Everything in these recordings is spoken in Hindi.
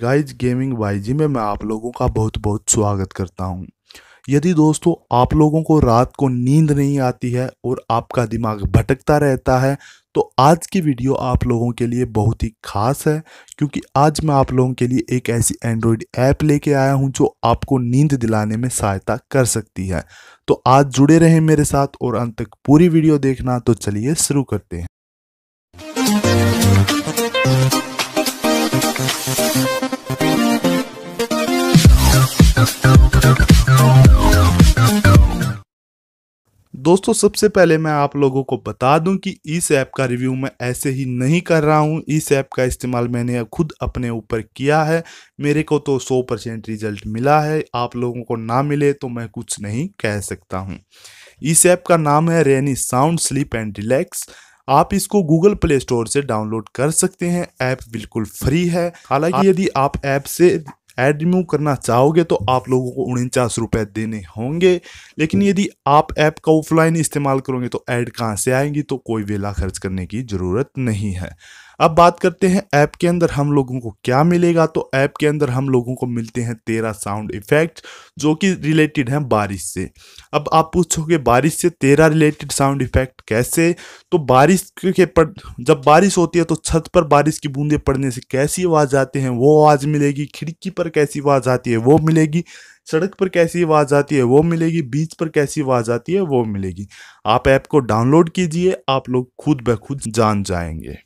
गाइज गेमिंग जी में मैं आप लोगों का बहुत बहुत स्वागत करता हूँ यदि दोस्तों आप लोगों को रात को नींद नहीं आती है और आपका दिमाग भटकता रहता है तो आज की वीडियो आप लोगों के लिए बहुत ही खास है क्योंकि आज मैं आप लोगों के लिए एक ऐसी एंड्रॉयड ऐप लेके आया हूँ जो आपको नींद दिलाने में सहायता कर सकती है तो आज जुड़े रहें मेरे साथ और अंत तक पूरी वीडियो देखना तो चलिए शुरू करते हैं दोस्तों सबसे पहले मैं आप लोगों को बता दूं कि इस ऐप का रिव्यू मैं ऐसे ही नहीं कर रहा हूं इस ऐप का इस्तेमाल मैंने खुद अपने ऊपर किया है मेरे को तो 100 परसेंट रिजल्ट मिला है आप लोगों को ना मिले तो मैं कुछ नहीं कह सकता हूं इस ऐप का नाम है rainy sound sleep and relax आप इसको गूगल प्ले स्टोर से डाउनलोड कर सकते हैं ऐप बिल्कुल फ्री है हालांकि यदि आप ऐप से ऐड रिमूव करना चाहोगे तो आप लोगों को उनचास रुपए देने होंगे लेकिन यदि आप ऐप का ऑफलाइन इस्तेमाल करोगे तो ऐड कहाँ से आएंगी तो कोई वेला खर्च करने की ज़रूरत नहीं है अब बात करते हैं ऐप के अंदर हम लोगों को क्या मिलेगा तो ऐप के अंदर हम लोगों को मिलते हैं तेरह साउंड इफेक्ट जो कि रिलेटेड हैं बारिश से अब आप पूछोगे बारिश से तेरह रिलेटेड साउंड इफेक्ट कैसे तो बारिश के पड़ जब बारिश होती है तो छत पर बारिश की बूंदें पड़ने से कैसी आवाज़ आते हैं वो आवाज़ मिलेगी खिड़की पर कैसी आवाज़ आती है वो मिलेगी सड़क पर कैसी आवाज़ आती है वो मिलेगी बीच पर कैसी आवाज़ आती है वो मिलेगी आप ऐप को डाउनलोड कीजिए आप लोग खुद ब खुद जान जाएंगे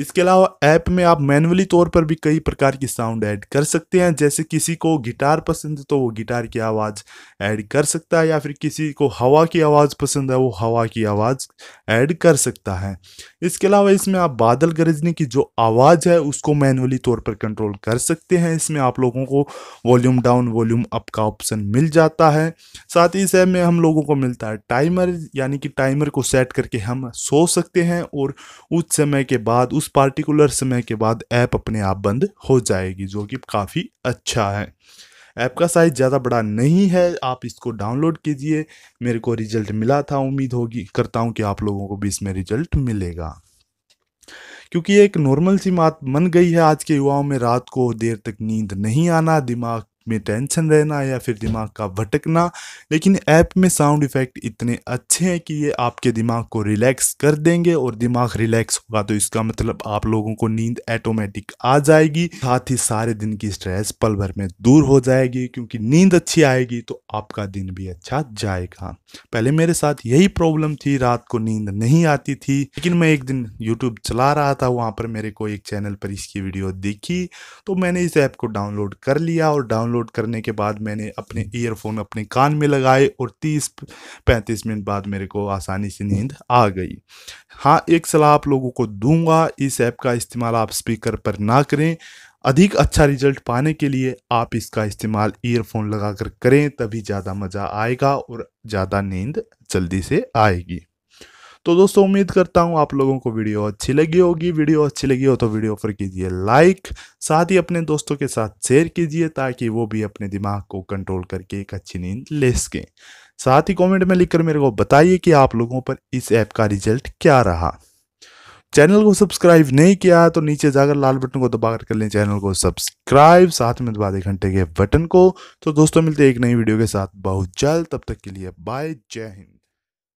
इसके अलावा ऐप में आप मैनुअली तौर पर भी कई प्रकार की साउंड ऐड कर सकते हैं जैसे किसी को गिटार पसंद है तो वो गिटार की आवाज़ ऐड कर सकता है या फिर किसी को हवा की आवाज़ पसंद है वो हवा की आवाज़ ऐड कर सकता है इसके अलावा इसमें आप बादल गरजने की जो आवाज़ है उसको मैनुअली तौर पर कंट्रोल कर सकते हैं इसमें आप लोगों को वॉल्यूम डाउन वॉल्यूम अप का ऑप्शन मिल जाता है साथ ही इस ऐप में हम लोगों को मिलता है टाइमर यानी कि टाइमर को सेट करके हम सो सकते हैं और उस समय के बाद उस उस पार्टिकुलर समय के बाद ऐप अपने आप बंद हो जाएगी जो कि काफ़ी अच्छा है ऐप का साइज़ ज़्यादा बड़ा नहीं है आप इसको डाउनलोड कीजिए मेरे को रिजल्ट मिला था उम्मीद होगी करता हूँ कि आप लोगों को भी इसमें रिजल्ट मिलेगा क्योंकि एक नॉर्मल सी बात बन गई है आज के युवाओं में रात को देर तक नींद नहीं आना दिमाग में टेंशन रहना या फिर दिमाग का भटकना लेकिन ऐप में साउंड इफ़ेक्ट इतने अच्छे हैं कि ये आपके दिमाग को रिलैक्स कर देंगे और दिमाग रिलैक्स होगा तो इसका मतलब आप लोगों को नींद ऐटोमेटिक आ जाएगी साथ ही सारे दिन की स्ट्रेस पल भर में दूर हो जाएगी क्योंकि नींद अच्छी आएगी तो आपका दिन भी अच्छा जाएगा पहले मेरे साथ यही प्रॉब्लम थी रात को नींद नहीं आती थी लेकिन मैं एक दिन यूट्यूब चला रहा था वहाँ पर मेरे को एक चैनल पर इसकी वीडियो देखी तो मैंने इस ऐप को डाउनलोड कर लिया और डाउनलोड डाउनलोड करने के बाद मैंने अपने ईयरफोन अपने कान में लगाए और 30 35 मिनट बाद मेरे को आसानी से नींद आ गई हाँ एक सलाह आप लोगों को दूंगा इस ऐप का इस्तेमाल आप स्पीकर पर ना करें अधिक अच्छा रिजल्ट पाने के लिए आप इसका इस्तेमाल ईयरफोन लगाकर करें तभी ज़्यादा मज़ा आएगा और ज़्यादा नींद जल्दी से आएगी तो दोस्तों उम्मीद करता हूँ आप लोगों को वीडियो अच्छी लगी होगी वीडियो अच्छी लगी हो तो वीडियो पर कीजिए लाइक साथ ही अपने दोस्तों के साथ शेयर कीजिए ताकि वो भी अपने दिमाग को कंट्रोल करके एक अच्छी नींद ले सकें साथ ही कमेंट में लिखकर मेरे को बताइए कि आप लोगों पर इस ऐप का रिजल्ट क्या रहा चैनल को सब्सक्राइब नहीं किया तो नीचे जाकर लाल बटन को दबाकर कर लें चैनल को सब्सक्राइब साथ में दबा दें घंटे के बटन को तो दोस्तों मिलते एक नई वीडियो के साथ बहुत जल्द तब तक के लिए बाय जय हिंद